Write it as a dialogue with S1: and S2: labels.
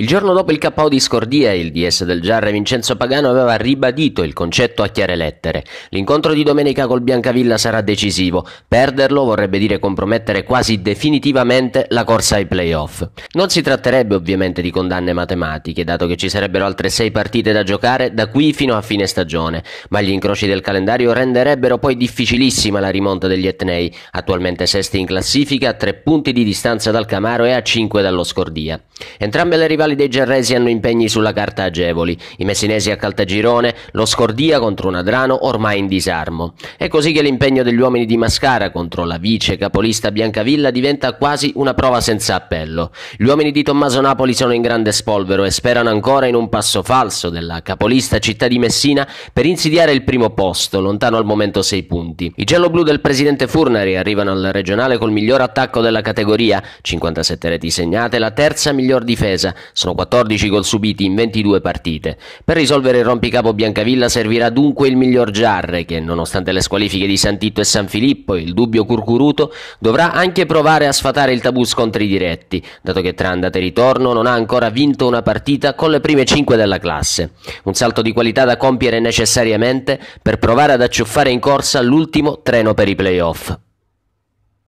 S1: Il giorno dopo il KO di Scordia, il DS del Giarre Vincenzo Pagano aveva ribadito il concetto a chiare lettere. L'incontro di domenica col Biancavilla sarà decisivo. Perderlo vorrebbe dire compromettere quasi definitivamente la corsa ai playoff. Non si tratterebbe ovviamente di condanne matematiche, dato che ci sarebbero altre sei partite da giocare da qui fino a fine stagione, ma gli incroci del calendario renderebbero poi difficilissima la rimonta degli Etnei, attualmente sesti in classifica, a tre punti di distanza dal Camaro e a cinque dallo Scordia. Entrambe le rivali rivali dei gerresi hanno impegni sulla carta agevoli, i messinesi a Caltagirone, lo Scordia contro un Adrano ormai in disarmo. È così che l'impegno degli uomini di Mascara contro la vice capolista Biancavilla diventa quasi una prova senza appello. Gli uomini di Tommaso Napoli sono in grande spolvero e sperano ancora in un passo falso della capolista città di Messina per insidiare il primo posto, lontano al momento 6 punti. I gialloblu del presidente Furnari arrivano al regionale col miglior attacco della categoria, 57 reti segnate, la terza miglior difesa, sono 14 gol subiti in 22 partite. Per risolvere il rompicapo Biancavilla servirà dunque il miglior Giarre che, nonostante le squalifiche di Santito e San Filippo e il dubbio Curcuruto, dovrà anche provare a sfatare il tabù scontri diretti, dato che tra andata e ritorno non ha ancora vinto una partita con le prime 5 della classe. Un salto di qualità da compiere necessariamente per provare ad acciuffare in corsa l'ultimo treno per i playoff.